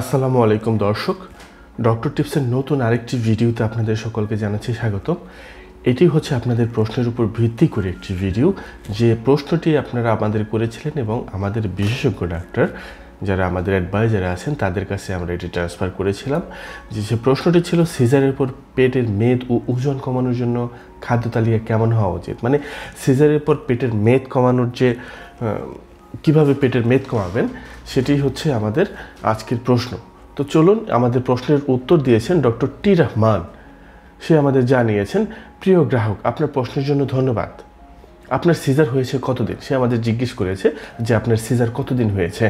আসসালামু আলাইকুম দর্শক ডক্টর টিপসের নতুন আরেকটি ভিডিওতে আপনাদের সকলকে জানাচ্ছি স্বাগত এটি হচ্ছে আপনাদের প্রশ্নের উপর ভিত্তি করে একটি ভিডিও যে প্রশ্নটি আপনারা আমাদের করেছিলেন এবং আমাদের বিশেষজ্ঞ ডাক্তার যারা আমাদের অ্যাডভাইজার আছেন তাদের কাছে আমরা এটি ট্রান্সফার করেছিলাম যে সে প্রশ্নটি ছিল সিজারের পর পেটের মেদ ও ওজন কমানোর জন্য খাদ্য তালিকা কেমন হওয়া উচিত মানে সিজারের পর পেটের মেদ কমানোর যে কিভাবে পেটের মেদ কমাবেন সেটি হচ্ছে আমাদের আজকের প্রশ্ন তো চলুন আমাদের প্রশ্নের উত্তর দিয়েছেন ডক্টর টি রহমান সে আমাদের জানিয়েছেন প্রিয় গ্রাহক আপনার প্রশ্নের জন্য ধন্যবাদ আপনার সিজার হয়েছে কতদিন সে আমাদের জিজ্ঞেস করেছে যে আপনার সিজার কতদিন হয়েছে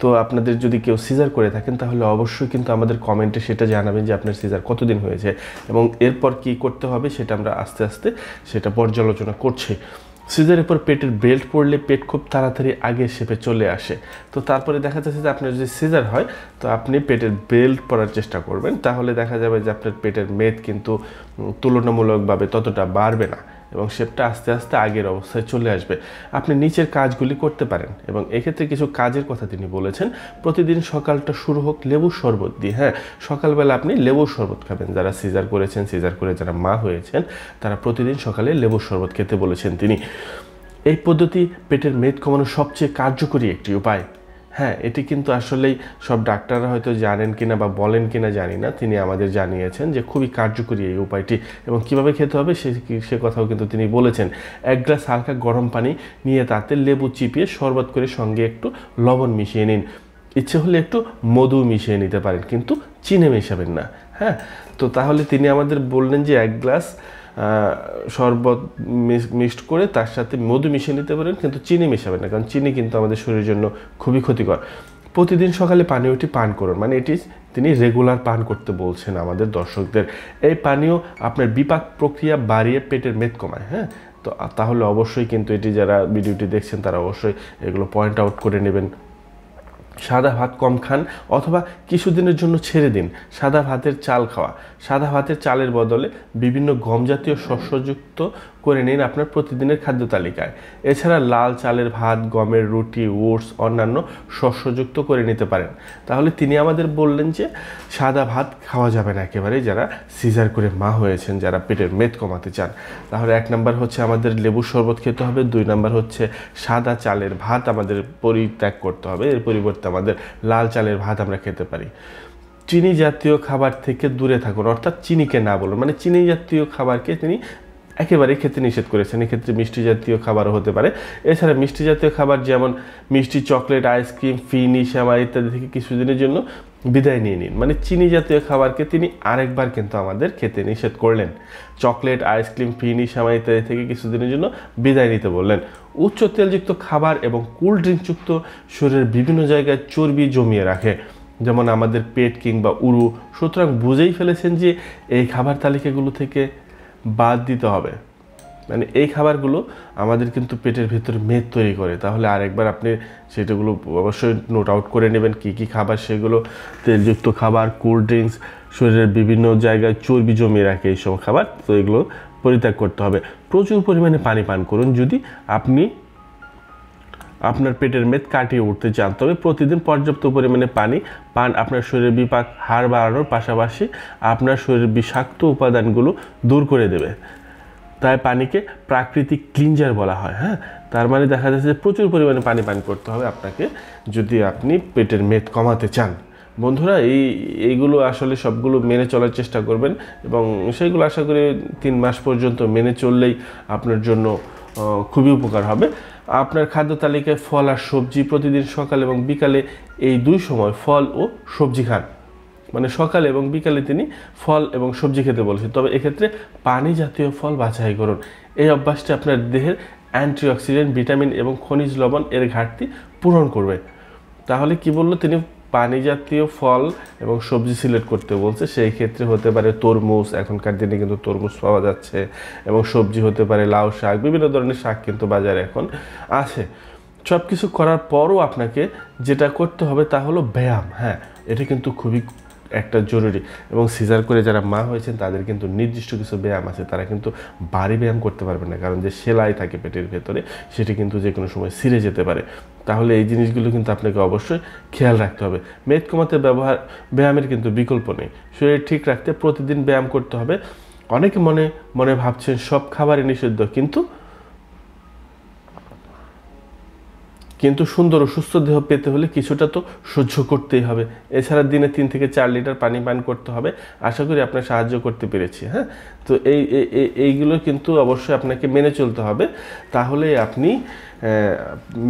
তো আপনাদের যদি কেউ সিজার করে থাকেন তাহলে অবশ্যই কিন্তু আমাদের কমেন্টে সেটা জানাবেন যে আপনার সিজার কতদিন হয়েছে এবং এরপর কি করতে হবে সেটা আমরা আস্তে আস্তে সেটা পর্যালোচনা করছি সিজারের পর পেটের বেল্ট পড়লে পেট খুব তাড়াতাড়ি আগে শেপে চলে আসে তো তারপরে দেখা যাচ্ছে যে আপনার যদি সিজার হয় তো আপনি পেটের বেল্ট পরার চেষ্টা করবেন তাহলে দেখা যাবে যে আপনার পেটের মেদ কিন্তু তুলনামূলকভাবে ততটা বাড়বে না এবং শেপটা আস্তে আস্তে আগের অবস্থায় চলে আসবে আপনি নিচের কাজগুলি করতে পারেন এবং এক্ষেত্রে কিছু কাজের কথা তিনি বলেছেন প্রতিদিন সকালটা শুরু হোক লেবুর শরবত দিয়ে হ্যাঁ সকালবেলা আপনি লেবুর শরবত খাবেন যারা সিজার করেছেন সিজার করে যারা মা হয়েছেন তারা প্রতিদিন সকালে লেবুর শরবত খেতে বলেছেন তিনি এই পদ্ধতি পেটের মেদ কমানোর সবচেয়ে কার্যকরী একটি উপায় হ্যাঁ এটি কিন্তু আসলেই সব ডাক্তাররা হয়তো জানেন কিনা বা বলেন কিনা জানি না তিনি আমাদের জানিয়েছেন যে খুবই কার্যকরী এই উপায়টি এবং কিভাবে খেতে হবে সে সে কথাও কিন্তু তিনি বলেছেন এক গ্লাস হালকা গরম পানি নিয়ে তাতে লেবু চিপিয়ে শরবত করে সঙ্গে একটু লবণ মিশিয়ে নিন ইচ্ছে হলে একটু মধু মিশিয়ে নিতে পারেন কিন্তু চিনে মেশাবেন না হ্যাঁ তো তাহলে তিনি আমাদের বললেন যে এক গ্লাস শরবত মিক্সড করে তার সাথে মধু মিশিয়ে নিতে পারেন কিন্তু চিনি মেশাবেন না কারণ চিনি কিন্তু আমাদের শরীরের জন্য খুবই ক্ষতিকর প্রতিদিন সকালে পানীয়টি পান করুন মানে এটি তিনি রেগুলার পান করতে বলছেন আমাদের দর্শকদের এই পানীয় আপনার বিপাক প্রক্রিয়া বাড়িয়ে পেটের মেদ কমায় হ্যাঁ তো তাহলে অবশ্যই কিন্তু এটি যারা ভিডিওটি দেখছেন তারা অবশ্যই এগুলো পয়েন্ট আউট করে নেবেন সাদা ভাত কম খান অথবা কিছুদিনের জন্য ছেড়ে দিন সাদা ভাতের চাল খাওয়া সাদা ভাতের চালের বদলে বিভিন্ন গম জাতীয় শস্যযুক্ত করে নিন আপনার প্রতিদিনের খাদ্য তালিকায় এছাড়া লাল চালের ভাত গমের রুটি ওটস অন্যান্য শস্যযুক্ত করে নিতে পারেন তাহলে তিনি আমাদের বললেন যে সাদা ভাত খাওয়া যাবে না একেবারেই যারা সিজার করে মা হয়েছেন যারা পেটের মেদ কমাতে চান তাহলে এক নম্বর হচ্ছে আমাদের লেবুর শরবত খেতে হবে দুই নম্বর হচ্ছে সাদা চালের ভাত আমাদের পরিত্যাগ করতে হবে এর পরিবর্তে আমাদের লাল চালের ভাত আমরা খেতে পারি চিনি জাতীয় খাবার থেকে দূরে থাকুন অর্থাৎ চিনিকে না বলুন মানে চিনি জাতীয় খাবারকে তিনি একেবারে খেতে নিষেধ করেছেন এক্ষেত্রে মিষ্টি জাতীয় খাবারও হতে পারে এছাড়া মিষ্টি জাতীয় খাবার যেমন মিষ্টি চকলেট আইসক্রিম ফিনি শ্যামা ইত্যাদি থেকে কিছুদিনের জন্য বিদায় নিয়ে নিন মানে চিনি জাতীয় খাবারকে তিনি আরেকবার কিন্তু আমাদের খেতে নিষেধ করলেন চকলেট আইসক্রিম ফিনি শ্যামা ইত্যাদি থেকে কিছুদিনের জন্য বিদায় নিতে বললেন উচ্চ তেলযুক্ত খাবার এবং কোল্ড ড্রিঙ্কযুক্ত শরীরের বিভিন্ন জায়গায় চর্বি জমিয়ে রাখে যেমন আমাদের পেট কিংবা উরু সুতরাং বুঝেই ফেলেছেন যে এই খাবার তালিকাগুলো থেকে বাদ দিতে হবে মানে এই খাবারগুলো আমাদের কিন্তু পেটের ভিতরে মেদ তৈরি করে তাহলে আরেকবার আপনি সেটাগুলো অবশ্যই নোট আউট করে নেবেন কি কি খাবার সেগুলো তেলযুক্ত খাবার কোল্ড ড্রিঙ্কস শরীরের বিভিন্ন জায়গায় চর্বি জমিয়ে রাখে এইসব খাবার তো এগুলো পরিত্যাগ করতে হবে প্রচুর পরিমাণে পানি পান করুন যদি আপনি আপনার পেটের মেদ কাটিয়ে উঠতে চান তবে প্রতিদিন পর্যাপ্ত পরিমাণে পানি পান আপনার শরীরের বিপাক হার বাড়ানোর পাশাপাশি আপনার শরীরের বিষাক্ত উপাদানগুলো দূর করে দেবে তাই পানিকে প্রাকৃতিক ক্লিনজার বলা হয় হ্যাঁ তার মানে দেখা যাচ্ছে যে প্রচুর পরিমাণে পানি পান করতে হবে আপনাকে যদি আপনি পেটের মেদ কমাতে চান বন্ধুরা এই এইগুলো আসলে সবগুলো মেনে চলার চেষ্টা করবেন এবং সেইগুলো আশা করি তিন মাস পর্যন্ত মেনে চললেই আপনার জন্য খুবই উপকার হবে আপনার খাদ্য তালিকায় ফল আর সবজি প্রতিদিন সকাল এবং বিকালে এই দুই সময় ফল ও সবজি খান মানে সকালে এবং বিকালে তিনি ফল এবং সবজি খেতে বলেছেন তবে এক্ষেত্রে পানি জাতীয় ফল বাছাই করুন এই অভ্যাসটি আপনার দেহের অ্যান্টিঅক্সিডেন্ট ভিটামিন এবং খনিজ লবণ এর ঘাটতি পূরণ করবে তাহলে কি বললো তিনি পানি জাতীয় ফল এবং সবজি সিলেক্ট করতে বলছে সেই ক্ষেত্রে হতে পারে তরমুজ এখনকার দিনে কিন্তু তরমুজ পাওয়া যাচ্ছে এবং সবজি হতে পারে লাউ শাক বিভিন্ন ধরনের শাক কিন্তু বাজারে এখন আছে সব কিছু করার পরও আপনাকে যেটা করতে হবে তা হলো ব্যায়াম হ্যাঁ এটা কিন্তু খুবই একটা জরুরি এবং সিজার করে যারা মা হয়েছেন তাদের কিন্তু নির্দিষ্ট কিছু ব্যায়াম আছে তারা কিন্তু বাড়ি ব্যায়াম করতে পারবে না কারণ যে সেলাই থাকে পেটের ভেতরে সেটি কিন্তু যে কোনো সময় সিরে যেতে পারে তাহলে এই জিনিসগুলো কিন্তু আপনাকে অবশ্যই খেয়াল রাখতে হবে মেদ কমাতে ব্যবহার ব্যায়ামের কিন্তু বিকল্প নেই শরীর ঠিক রাখতে প্রতিদিন ব্যায়াম করতে হবে অনেকে মনে মনে ভাবছেন সব খাবারই নিষিদ্ধ কিন্তু কিন্তু সুন্দর ও সুস্থ দেহ পেতে হলে কিছুটা তো সহ্য করতেই হবে এছাড়া দিনে তিন থেকে চার লিটার পানি পান করতে হবে আশা করি আপনার সাহায্য করতে পেরেছি হ্যাঁ তো এই এইগুলো কিন্তু অবশ্যই আপনাকে মেনে চলতে হবে তাহলে আপনি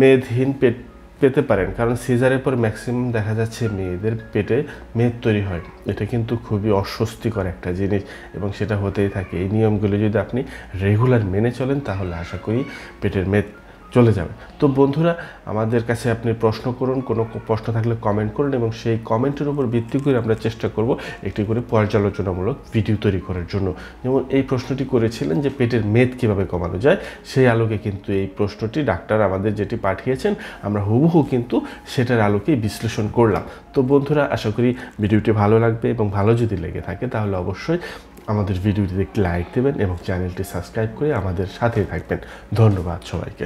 মেদহীন পেট পেতে পারেন কারণ সিজারের পর ম্যাক্সিমাম দেখা যাচ্ছে মেয়েদের পেটে মেদ তৈরি হয় এটা কিন্তু খুবই অস্বস্তিকর একটা জিনিস এবং সেটা হতেই থাকে এই নিয়মগুলো যদি আপনি রেগুলার মেনে চলেন তাহলে আশা করি পেটের মেদ চলে যাবে তো বন্ধুরা আমাদের কাছে আপনি প্রশ্ন করুন কোনো প্রশ্ন থাকলে কমেন্ট করুন এবং সেই কমেন্টের উপর ভিত্তি করে আমরা চেষ্টা করব একটি করে পর্যালোচনামূলক ভিডিও তৈরি করার জন্য যেমন এই প্রশ্নটি করেছিলেন যে পেটের মেদ কীভাবে কমানো যায় সেই আলোকে কিন্তু এই প্রশ্নটি ডাক্তার আমাদের যেটি পাঠিয়েছেন আমরা হুবহু কিন্তু সেটার আলোকেই বিশ্লেষণ করলাম তো বন্ধুরা আশা করি ভিডিওটি ভালো লাগবে এবং ভালো যদি লেগে থাকে তাহলে অবশ্যই আমাদের ভিডিওটিতে একটি লাইক দেবেন এবং চ্যানেলটি সাবস্ক্রাইব করে আমাদের সাথেই থাকবেন ধন্যবাদ সবাইকে